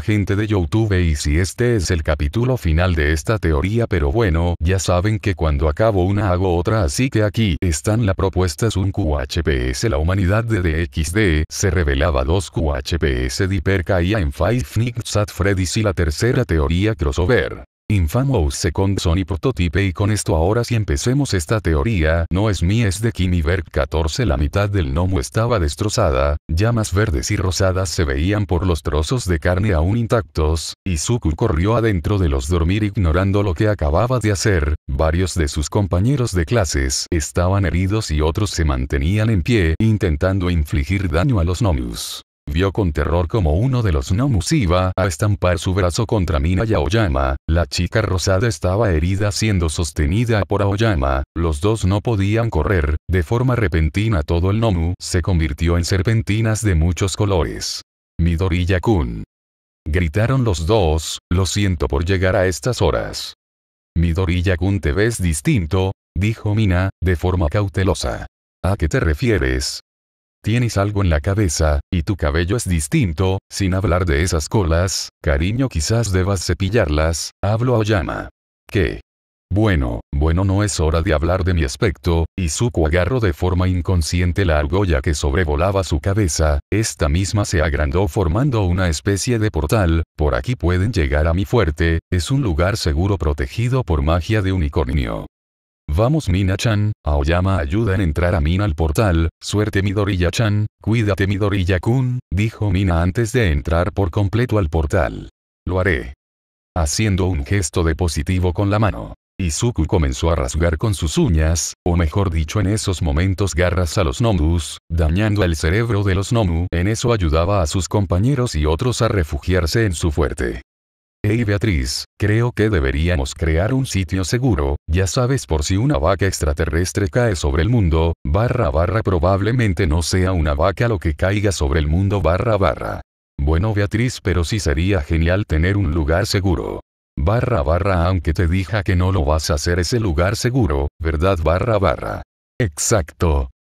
gente de Youtube y si este es el capítulo final de esta teoría pero bueno, ya saben que cuando acabo una hago otra así que aquí están la propuesta es un QHPS la humanidad de DXD, se revelaba dos QHPS Diper caía en Five Nights at Freddy's y la tercera teoría crossover. Infamous Second Sony Prototype y con esto ahora si empecemos esta teoría, no es mi es de Kimiberg 14 la mitad del gnomo estaba destrozada, llamas verdes y rosadas se veían por los trozos de carne aún intactos, y Suku corrió adentro de los dormir ignorando lo que acababa de hacer, varios de sus compañeros de clases estaban heridos y otros se mantenían en pie intentando infligir daño a los gnomus vio con terror como uno de los Nomus iba a estampar su brazo contra Mina y Aoyama, la chica rosada estaba herida siendo sostenida por Aoyama, los dos no podían correr, de forma repentina todo el Nomu se convirtió en serpentinas de muchos colores. Midori Kun. Gritaron los dos, lo siento por llegar a estas horas. Midori Kun te ves distinto, dijo Mina, de forma cautelosa. ¿A qué te refieres? Tienes algo en la cabeza, y tu cabello es distinto, sin hablar de esas colas, cariño quizás debas cepillarlas, hablo a Oyama. ¿Qué? Bueno, bueno no es hora de hablar de mi aspecto, y agarró de forma inconsciente la argolla que sobrevolaba su cabeza, esta misma se agrandó formando una especie de portal, por aquí pueden llegar a mi fuerte, es un lugar seguro protegido por magia de unicornio. Vamos Mina-chan, Aoyama ayuda en entrar a Mina al portal, suerte midoriya chan cuídate midoriya kun dijo Mina antes de entrar por completo al portal. Lo haré. Haciendo un gesto de positivo con la mano. Izuku comenzó a rasgar con sus uñas, o mejor dicho en esos momentos garras a los nomus, dañando el cerebro de los nomu. En eso ayudaba a sus compañeros y otros a refugiarse en su fuerte. Hey Beatriz, creo que deberíamos crear un sitio seguro, ya sabes por si una vaca extraterrestre cae sobre el mundo, barra barra probablemente no sea una vaca lo que caiga sobre el mundo barra barra. Bueno Beatriz pero sí sería genial tener un lugar seguro. Barra barra aunque te dija que no lo vas a hacer ese lugar seguro, ¿verdad barra barra? Exacto,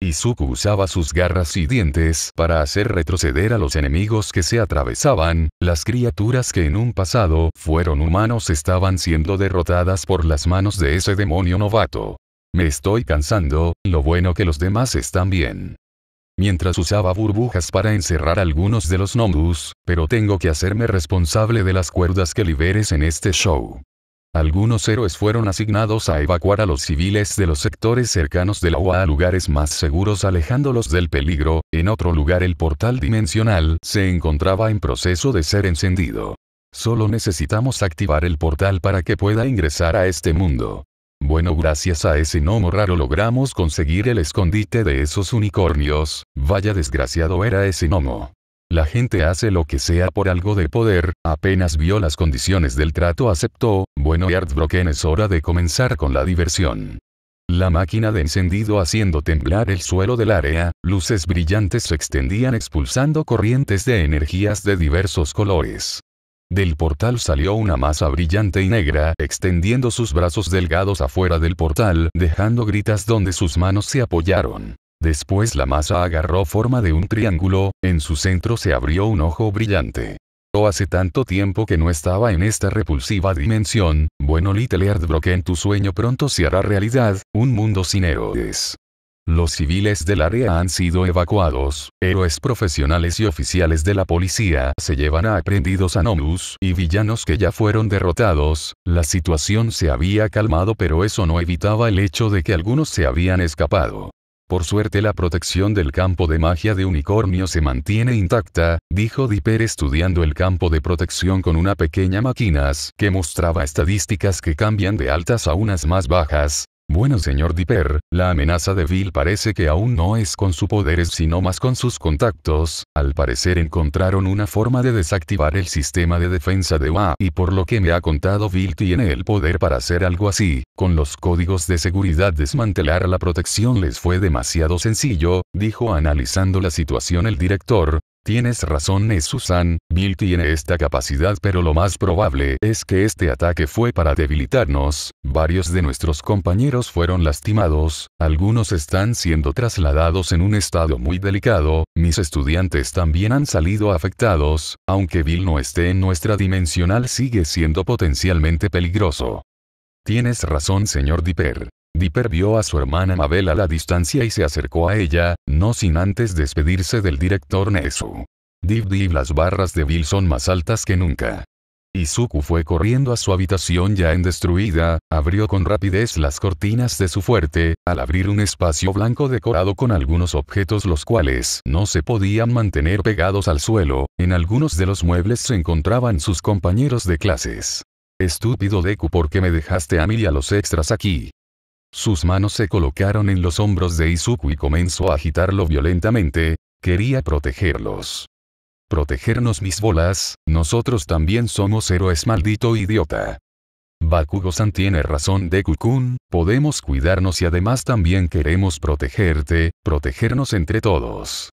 Izuku usaba sus garras y dientes para hacer retroceder a los enemigos que se atravesaban, las criaturas que en un pasado fueron humanos estaban siendo derrotadas por las manos de ese demonio novato. Me estoy cansando, lo bueno que los demás están bien. Mientras usaba burbujas para encerrar algunos de los Nomus, pero tengo que hacerme responsable de las cuerdas que liberes en este show. Algunos héroes fueron asignados a evacuar a los civiles de los sectores cercanos del agua a lugares más seguros alejándolos del peligro, en otro lugar el portal dimensional se encontraba en proceso de ser encendido. Solo necesitamos activar el portal para que pueda ingresar a este mundo. Bueno, gracias a ese gnomo raro logramos conseguir el escondite de esos unicornios, vaya desgraciado era ese gnomo. La gente hace lo que sea por algo de poder, apenas vio las condiciones del trato aceptó, bueno y Artbroken es hora de comenzar con la diversión. La máquina de encendido haciendo temblar el suelo del área, luces brillantes se extendían expulsando corrientes de energías de diversos colores. Del portal salió una masa brillante y negra, extendiendo sus brazos delgados afuera del portal, dejando gritas donde sus manos se apoyaron. Después la masa agarró forma de un triángulo, en su centro se abrió un ojo brillante. O oh, hace tanto tiempo que no estaba en esta repulsiva dimensión, bueno Little en tu sueño pronto se hará realidad, un mundo sin héroes. Los civiles del área han sido evacuados, héroes profesionales y oficiales de la policía se llevan a aprendidos a y villanos que ya fueron derrotados, la situación se había calmado pero eso no evitaba el hecho de que algunos se habían escapado. Por suerte la protección del campo de magia de unicornio se mantiene intacta, dijo Dipper estudiando el campo de protección con una pequeña máquina que mostraba estadísticas que cambian de altas a unas más bajas, bueno señor Dipper, la amenaza de Bill parece que aún no es con sus poderes sino más con sus contactos, al parecer encontraron una forma de desactivar el sistema de defensa de WA y por lo que me ha contado Bill tiene el poder para hacer algo así, con los códigos de seguridad desmantelar la protección les fue demasiado sencillo, dijo analizando la situación el director, Tienes razón es Susan, Bill tiene esta capacidad pero lo más probable es que este ataque fue para debilitarnos, varios de nuestros compañeros fueron lastimados, algunos están siendo trasladados en un estado muy delicado, mis estudiantes también han salido afectados, aunque Bill no esté en nuestra dimensional sigue siendo potencialmente peligroso. Tienes razón señor Dipper. Dipper vio a su hermana Mabel a la distancia y se acercó a ella, no sin antes despedirse del director Nesu. Div Div las barras de Bill son más altas que nunca. Izuku fue corriendo a su habitación ya en destruida, abrió con rapidez las cortinas de su fuerte, al abrir un espacio blanco decorado con algunos objetos los cuales no se podían mantener pegados al suelo, en algunos de los muebles se encontraban sus compañeros de clases. Estúpido Deku, ¿por qué me dejaste a mí y a los extras aquí? Sus manos se colocaron en los hombros de Izuku y comenzó a agitarlo violentamente, quería protegerlos. Protegernos mis bolas, nosotros también somos héroes maldito idiota. Bakugo-san tiene razón de kun podemos cuidarnos y además también queremos protegerte, protegernos entre todos.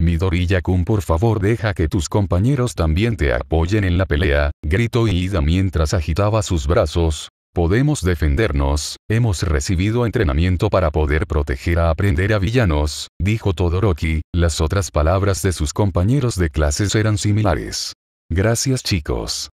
Midoriya-kun por favor deja que tus compañeros también te apoyen en la pelea, gritó Iida mientras agitaba sus brazos, podemos defendernos, hemos recibido entrenamiento para poder proteger a aprender a villanos, dijo Todoroki, las otras palabras de sus compañeros de clases eran similares. Gracias chicos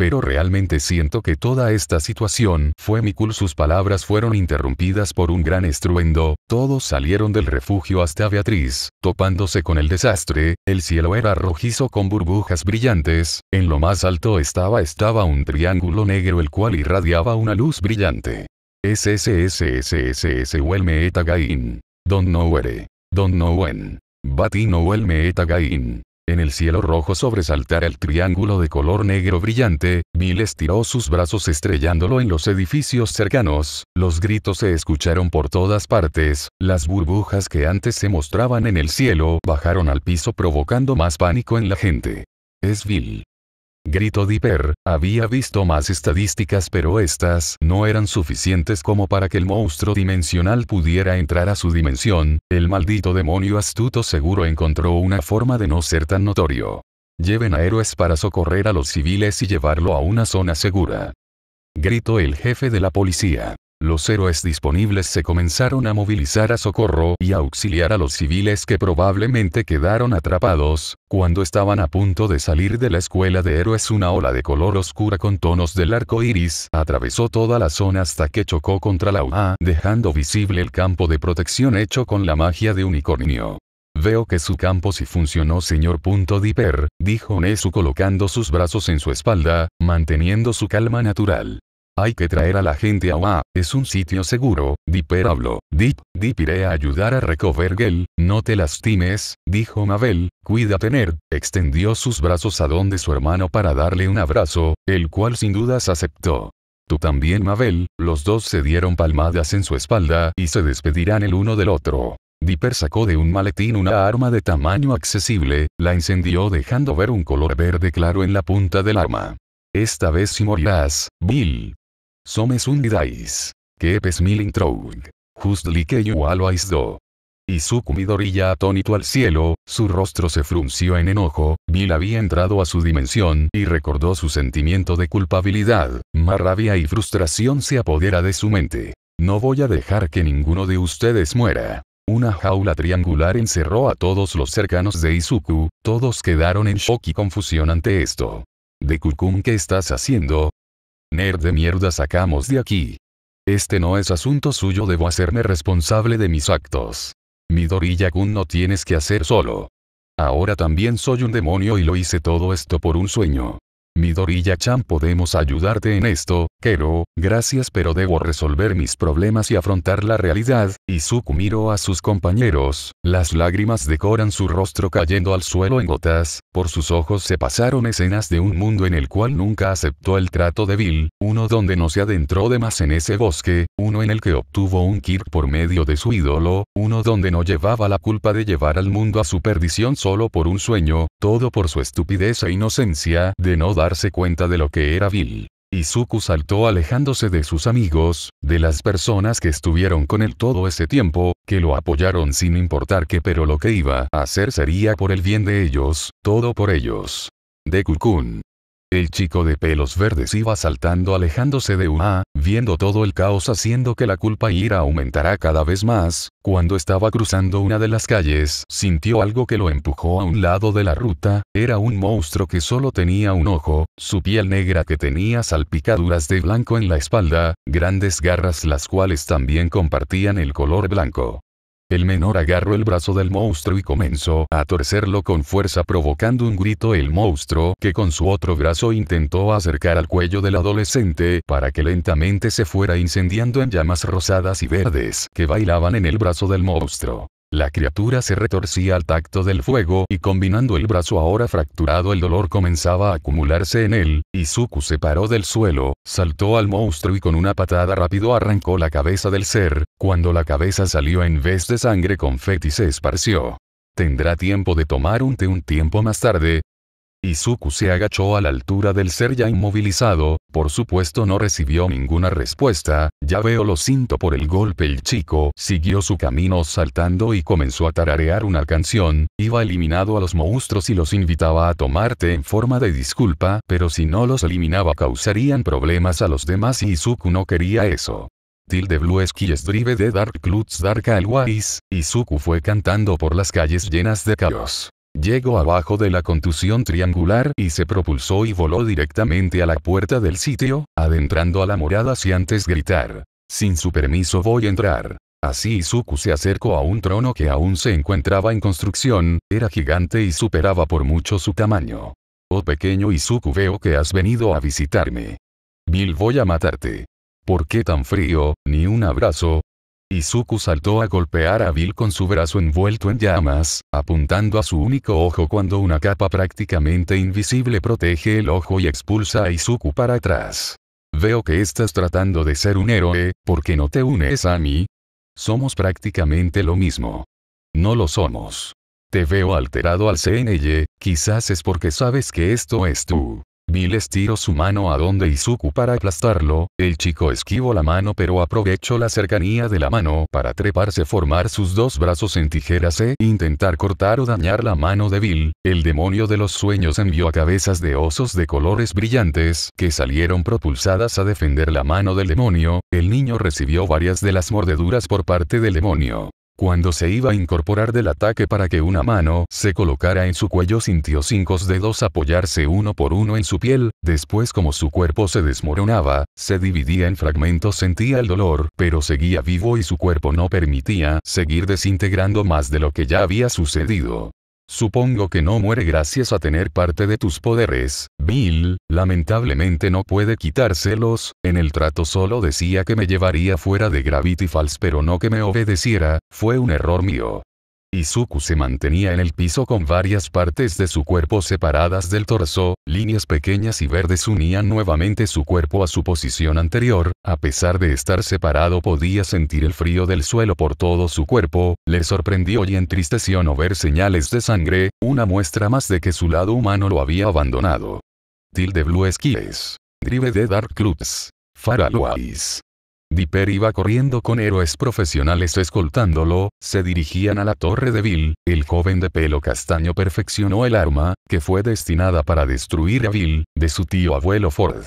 pero realmente siento que toda esta situación fue mi cul. Sus palabras fueron interrumpidas por un gran estruendo, todos salieron del refugio hasta Beatriz, topándose con el desastre, el cielo era rojizo con burbujas brillantes, en lo más alto estaba estaba un triángulo negro el cual irradiaba una luz brillante. SSSSSS Welme Etagain. Don Nowere. Don Nowen. Bati I Gain. En el cielo rojo sobresaltara el triángulo de color negro brillante, Bill estiró sus brazos estrellándolo en los edificios cercanos, los gritos se escucharon por todas partes, las burbujas que antes se mostraban en el cielo bajaron al piso provocando más pánico en la gente. Es Bill. Grito Dipper, había visto más estadísticas pero estas no eran suficientes como para que el monstruo dimensional pudiera entrar a su dimensión, el maldito demonio astuto seguro encontró una forma de no ser tan notorio. Lleven a héroes para socorrer a los civiles y llevarlo a una zona segura. Gritó el jefe de la policía. Los héroes disponibles se comenzaron a movilizar a socorro y a auxiliar a los civiles que probablemente quedaron atrapados, cuando estaban a punto de salir de la escuela de héroes una ola de color oscura con tonos del arco iris atravesó toda la zona hasta que chocó contra la UA, dejando visible el campo de protección hecho con la magia de unicornio. Veo que su campo sí funcionó, señor. Punto dijo Nezu colocando sus brazos en su espalda, manteniendo su calma natural. Hay que traer a la gente a Oa, es un sitio seguro, Dipper habló. Dip, Dip iré a ayudar a Recover no te lastimes, dijo Mabel, cuídate Nerd, extendió sus brazos a donde su hermano para darle un abrazo, el cual sin dudas aceptó. Tú también Mabel, los dos se dieron palmadas en su espalda y se despedirán el uno del otro. Dipper sacó de un maletín una arma de tamaño accesible, la encendió dejando ver un color verde claro en la punta del arma. Esta vez si morirás, Bill, Somes unidais. que troug. Just que you do. Izuku Midorilla atónito al cielo, su rostro se frunció en enojo, Bill había entrado a su dimensión y recordó su sentimiento de culpabilidad, más rabia y frustración se apodera de su mente. No voy a dejar que ninguno de ustedes muera. Una jaula triangular encerró a todos los cercanos de Izuku, todos quedaron en shock y confusión ante esto. De Kukum ¿qué estás haciendo? Nerd de mierda sacamos de aquí. Este no es asunto suyo, debo hacerme responsable de mis actos. Midoriya-kun no tienes que hacer solo. Ahora también soy un demonio y lo hice todo esto por un sueño. Midoriya-chan podemos ayudarte en esto, Kero, gracias pero debo resolver mis problemas y afrontar la realidad, y miró a sus compañeros, las lágrimas decoran su rostro cayendo al suelo en gotas, por sus ojos se pasaron escenas de un mundo en el cual nunca aceptó el trato débil, uno donde no se adentró de más en ese bosque, uno en el que obtuvo un kick por medio de su ídolo, uno donde no llevaba la culpa de llevar al mundo a su perdición solo por un sueño, todo por su estupidez e inocencia de no darse cuenta de lo que era Bill. Izuku saltó alejándose de sus amigos, de las personas que estuvieron con él todo ese tiempo, que lo apoyaron sin importar qué pero lo que iba a hacer sería por el bien de ellos, todo por ellos. De Kukun. El chico de pelos verdes iba saltando alejándose de una, viendo todo el caos haciendo que la culpa ira aumentara cada vez más, cuando estaba cruzando una de las calles, sintió algo que lo empujó a un lado de la ruta, era un monstruo que solo tenía un ojo, su piel negra que tenía salpicaduras de blanco en la espalda, grandes garras las cuales también compartían el color blanco. El menor agarró el brazo del monstruo y comenzó a torcerlo con fuerza provocando un grito el monstruo que con su otro brazo intentó acercar al cuello del adolescente para que lentamente se fuera incendiando en llamas rosadas y verdes que bailaban en el brazo del monstruo. La criatura se retorcía al tacto del fuego y combinando el brazo ahora fracturado el dolor comenzaba a acumularse en él, Izuku se paró del suelo, saltó al monstruo y con una patada rápido arrancó la cabeza del ser, cuando la cabeza salió en vez de sangre confeti se esparció. Tendrá tiempo de tomar un té un tiempo más tarde, Izuku se agachó a la altura del ser ya inmovilizado, por supuesto no recibió ninguna respuesta, ya veo lo siento por el golpe el chico siguió su camino saltando y comenzó a tararear una canción, iba eliminado a los monstruos y los invitaba a tomarte en forma de disculpa, pero si no los eliminaba causarían problemas a los demás y Izuku no quería eso. Tilde blue es drive de Dark clouds Dark Always, Izuku fue cantando por las calles llenas de caos. Llegó abajo de la contusión triangular y se propulsó y voló directamente a la puerta del sitio, adentrando a la morada sin antes gritar. Sin su permiso voy a entrar. Así Izuku se acercó a un trono que aún se encontraba en construcción, era gigante y superaba por mucho su tamaño. Oh pequeño Izuku veo que has venido a visitarme. Bill voy a matarte. ¿Por qué tan frío, ni un abrazo, Izuku saltó a golpear a Bill con su brazo envuelto en llamas, apuntando a su único ojo cuando una capa prácticamente invisible protege el ojo y expulsa a Izuku para atrás. Veo que estás tratando de ser un héroe, ¿por qué no te unes a mí? Somos prácticamente lo mismo. No lo somos. Te veo alterado al CNY, quizás es porque sabes que esto es tú. Bill estiró su mano a donde Izuku para aplastarlo, el chico esquivó la mano pero aprovechó la cercanía de la mano para treparse formar sus dos brazos en tijeras e intentar cortar o dañar la mano de Bill, el demonio de los sueños envió a cabezas de osos de colores brillantes que salieron propulsadas a defender la mano del demonio, el niño recibió varias de las mordeduras por parte del demonio. Cuando se iba a incorporar del ataque para que una mano se colocara en su cuello sintió cinco dedos apoyarse uno por uno en su piel, después como su cuerpo se desmoronaba, se dividía en fragmentos sentía el dolor, pero seguía vivo y su cuerpo no permitía seguir desintegrando más de lo que ya había sucedido. Supongo que no muere gracias a tener parte de tus poderes. Bill, lamentablemente no puede quitárselos, en el trato solo decía que me llevaría fuera de Gravity Falls pero no que me obedeciera, fue un error mío. Izuku se mantenía en el piso con varias partes de su cuerpo separadas del torso, líneas pequeñas y verdes unían nuevamente su cuerpo a su posición anterior, a pesar de estar separado podía sentir el frío del suelo por todo su cuerpo, le sorprendió y entristeció no ver señales de sangre, una muestra más de que su lado humano lo había abandonado. Tilde Blue Skies. Drive de Dark Clubs. Faralois. Dipper iba corriendo con héroes profesionales escoltándolo, se dirigían a la torre de Bill, el joven de pelo castaño perfeccionó el arma, que fue destinada para destruir a Bill, de su tío abuelo Ford.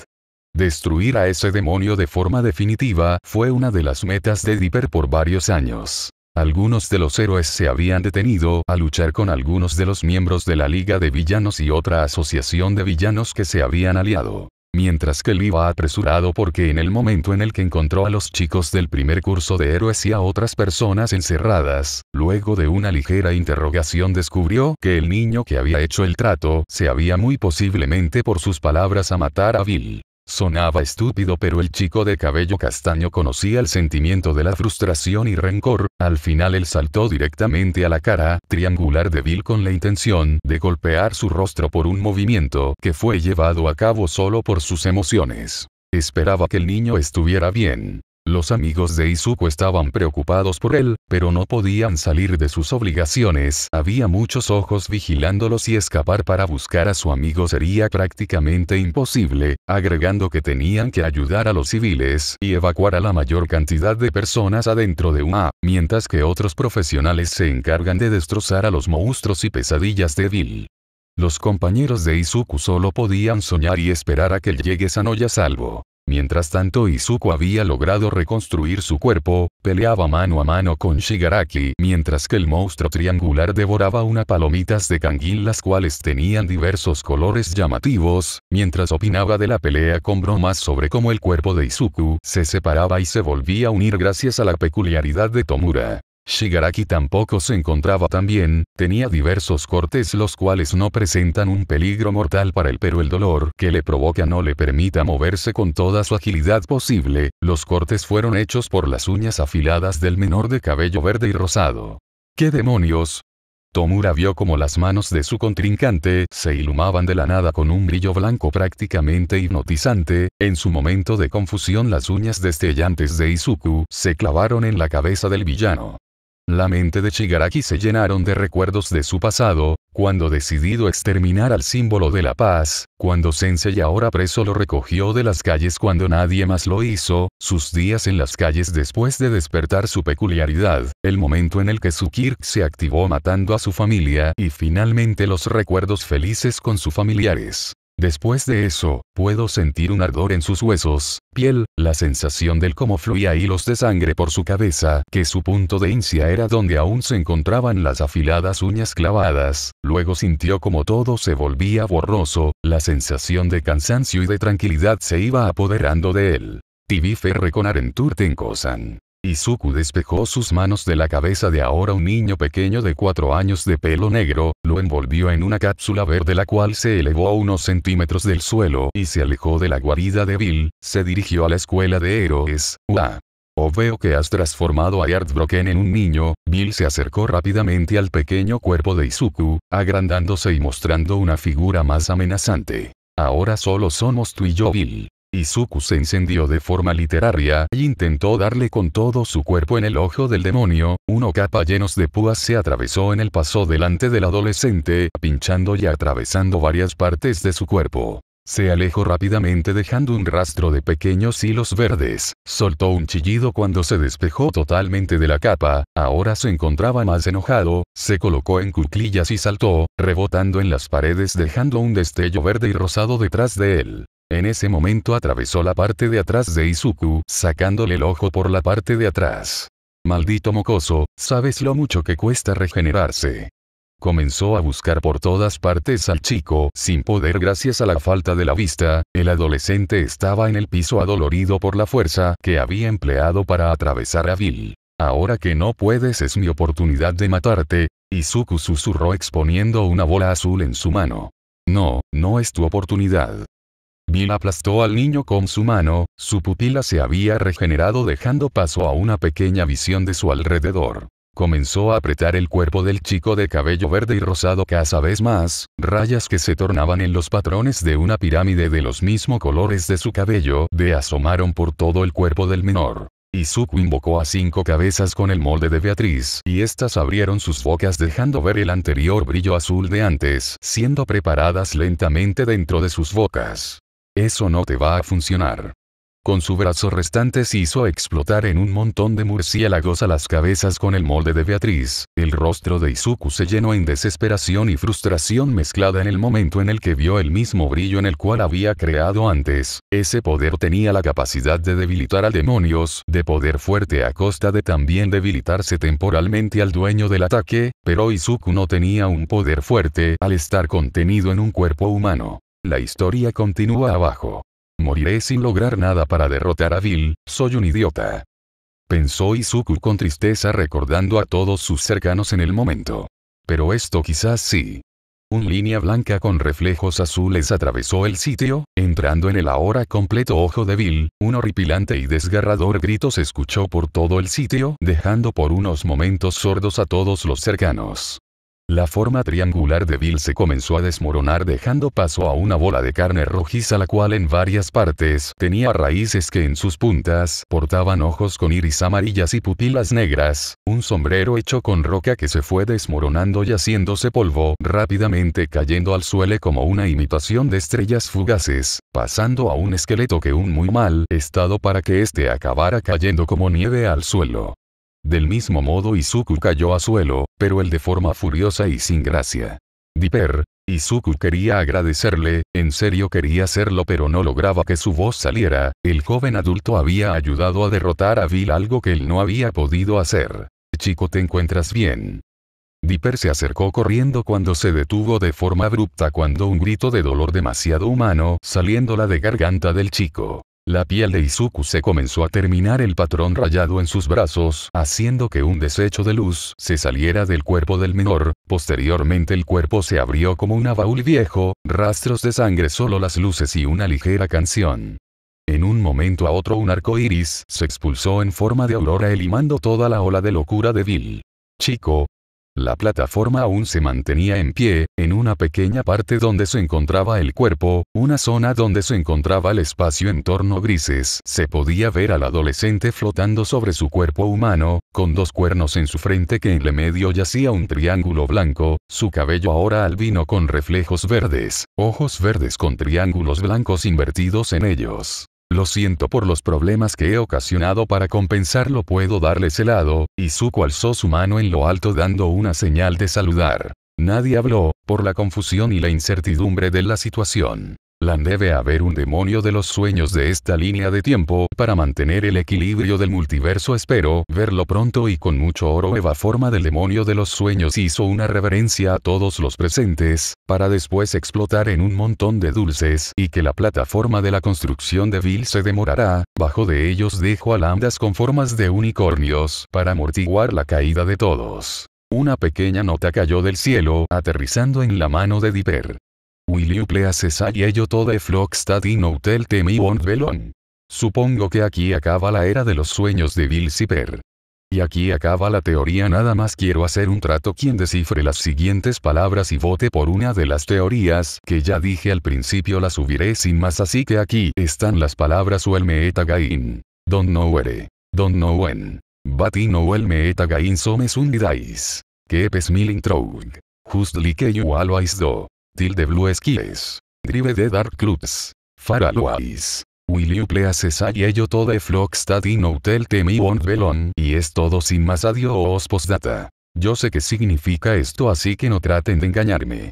Destruir a ese demonio de forma definitiva fue una de las metas de Dipper por varios años. Algunos de los héroes se habían detenido a luchar con algunos de los miembros de la Liga de Villanos y otra asociación de villanos que se habían aliado mientras que él iba apresurado porque en el momento en el que encontró a los chicos del primer curso de héroes y a otras personas encerradas, luego de una ligera interrogación descubrió que el niño que había hecho el trato se había muy posiblemente por sus palabras a matar a Bill. Sonaba estúpido pero el chico de cabello castaño conocía el sentimiento de la frustración y rencor, al final él saltó directamente a la cara triangular de Bill con la intención de golpear su rostro por un movimiento que fue llevado a cabo solo por sus emociones. Esperaba que el niño estuviera bien. Los amigos de Izuku estaban preocupados por él, pero no podían salir de sus obligaciones. Había muchos ojos vigilándolos y escapar para buscar a su amigo sería prácticamente imposible, agregando que tenían que ayudar a los civiles y evacuar a la mayor cantidad de personas adentro de U.A., mientras que otros profesionales se encargan de destrozar a los monstruos y pesadillas de Bill. Los compañeros de Izuku solo podían soñar y esperar a que llegue sano y salvo. Mientras tanto Izuku había logrado reconstruir su cuerpo, peleaba mano a mano con Shigaraki mientras que el monstruo triangular devoraba unas palomitas de canguín las cuales tenían diversos colores llamativos, mientras opinaba de la pelea con bromas sobre cómo el cuerpo de Izuku se separaba y se volvía a unir gracias a la peculiaridad de Tomura. Shigaraki tampoco se encontraba tan bien, tenía diversos cortes los cuales no presentan un peligro mortal para él pero el dolor que le provoca no le permita moverse con toda su agilidad posible, los cortes fueron hechos por las uñas afiladas del menor de cabello verde y rosado. ¿Qué demonios? Tomura vio como las manos de su contrincante se ilumaban de la nada con un brillo blanco prácticamente hipnotizante, en su momento de confusión las uñas destellantes de Izuku se clavaron en la cabeza del villano. La mente de Shigaraki se llenaron de recuerdos de su pasado, cuando decidido exterminar al símbolo de la paz, cuando Sensei ahora preso lo recogió de las calles cuando nadie más lo hizo, sus días en las calles después de despertar su peculiaridad, el momento en el que su Kirk se activó matando a su familia y finalmente los recuerdos felices con sus familiares. Después de eso, puedo sentir un ardor en sus huesos, piel, la sensación del cómo fluía hilos de sangre por su cabeza, que su punto de incia era donde aún se encontraban las afiladas uñas clavadas, luego sintió como todo se volvía borroso, la sensación de cansancio y de tranquilidad se iba apoderando de él. Ferre con Arentur Tenkosan. Izuku despejó sus manos de la cabeza de ahora un niño pequeño de cuatro años de pelo negro, lo envolvió en una cápsula verde la cual se elevó a unos centímetros del suelo y se alejó de la guarida de Bill, se dirigió a la escuela de héroes, UA. O veo que has transformado a Yardbroken en un niño, Bill se acercó rápidamente al pequeño cuerpo de Izuku, agrandándose y mostrando una figura más amenazante. Ahora solo somos tú y yo Bill. Izuku se encendió de forma literaria e intentó darle con todo su cuerpo en el ojo del demonio, uno capa llenos de púas se atravesó en el paso delante del adolescente, pinchando y atravesando varias partes de su cuerpo. Se alejó rápidamente dejando un rastro de pequeños hilos verdes, soltó un chillido cuando se despejó totalmente de la capa, ahora se encontraba más enojado, se colocó en cuclillas y saltó, rebotando en las paredes dejando un destello verde y rosado detrás de él. En ese momento atravesó la parte de atrás de Izuku, sacándole el ojo por la parte de atrás. Maldito mocoso, ¿sabes lo mucho que cuesta regenerarse? Comenzó a buscar por todas partes al chico, sin poder gracias a la falta de la vista, el adolescente estaba en el piso adolorido por la fuerza que había empleado para atravesar a Bill. Ahora que no puedes es mi oportunidad de matarte, Izuku susurró exponiendo una bola azul en su mano. No, no es tu oportunidad. Bill aplastó al niño con su mano, su pupila se había regenerado dejando paso a una pequeña visión de su alrededor. Comenzó a apretar el cuerpo del chico de cabello verde y rosado cada vez más, rayas que se tornaban en los patrones de una pirámide de los mismos colores de su cabello, de asomaron por todo el cuerpo del menor. Izuku invocó a cinco cabezas con el molde de Beatriz, y estas abrieron sus bocas dejando ver el anterior brillo azul de antes, siendo preparadas lentamente dentro de sus bocas. Eso no te va a funcionar. Con su brazo restante se hizo explotar en un montón de murciélagos a las cabezas con el molde de Beatriz. El rostro de Izuku se llenó en desesperación y frustración mezclada en el momento en el que vio el mismo brillo en el cual había creado antes. Ese poder tenía la capacidad de debilitar a demonios, de poder fuerte a costa de también debilitarse temporalmente al dueño del ataque, pero Izuku no tenía un poder fuerte al estar contenido en un cuerpo humano. La historia continúa abajo. Moriré sin lograr nada para derrotar a Bill, soy un idiota. Pensó Izuku con tristeza recordando a todos sus cercanos en el momento. Pero esto quizás sí. Una línea blanca con reflejos azules atravesó el sitio, entrando en el ahora completo ojo de Bill, un horripilante y desgarrador grito se escuchó por todo el sitio, dejando por unos momentos sordos a todos los cercanos. La forma triangular de Bill se comenzó a desmoronar dejando paso a una bola de carne rojiza la cual en varias partes tenía raíces que en sus puntas portaban ojos con iris amarillas y pupilas negras, un sombrero hecho con roca que se fue desmoronando y haciéndose polvo, rápidamente cayendo al suelo como una imitación de estrellas fugaces, pasando a un esqueleto que un muy mal estado para que éste acabara cayendo como nieve al suelo. Del mismo modo Izuku cayó a suelo, pero él de forma furiosa y sin gracia. Dipper, Izuku quería agradecerle, en serio quería hacerlo pero no lograba que su voz saliera, el joven adulto había ayudado a derrotar a Bill algo que él no había podido hacer. Chico ¿te encuentras bien? Dipper se acercó corriendo cuando se detuvo de forma abrupta cuando un grito de dolor demasiado humano saliéndola de garganta del chico. La piel de Izuku se comenzó a terminar el patrón rayado en sus brazos, haciendo que un desecho de luz se saliera del cuerpo del menor, posteriormente el cuerpo se abrió como un baúl viejo, rastros de sangre solo las luces y una ligera canción. En un momento a otro un arco iris se expulsó en forma de aurora elimando toda la ola de locura de Bill. Chico, la plataforma aún se mantenía en pie, en una pequeña parte donde se encontraba el cuerpo, una zona donde se encontraba el espacio en torno grises. Se podía ver al adolescente flotando sobre su cuerpo humano, con dos cuernos en su frente que en el medio yacía un triángulo blanco, su cabello ahora albino con reflejos verdes, ojos verdes con triángulos blancos invertidos en ellos. Lo siento por los problemas que he ocasionado para compensarlo puedo darles helado, Izuku alzó su mano en lo alto dando una señal de saludar. Nadie habló, por la confusión y la incertidumbre de la situación debe haber un demonio de los sueños de esta línea de tiempo, para mantener el equilibrio del multiverso espero verlo pronto y con mucho oro Eva forma del demonio de los sueños hizo una reverencia a todos los presentes, para después explotar en un montón de dulces y que la plataforma de la construcción de Bill se demorará, bajo de ellos dejó lambdas con formas de unicornios para amortiguar la caída de todos. Una pequeña nota cayó del cielo aterrizando en la mano de Dipper. Will you please say ello todo the flock that in hotel temi won't belong? Supongo que aquí acaba la era de los sueños de Bill Zipper. Y aquí acaba la teoría nada más quiero hacer un trato quien descifre las siguientes palabras y vote por una de las teorías que ya dije al principio la subiré sin más así que aquí están las palabras el Don't know where. Don't know when. But in so me etagain Que mil Just you always do. Tilde Blue Skies. Drive de Dark Clubs. Far Will you please say ello to the flock in no tell Y es todo sin más adiós postdata. Yo sé qué significa esto así que no traten de engañarme.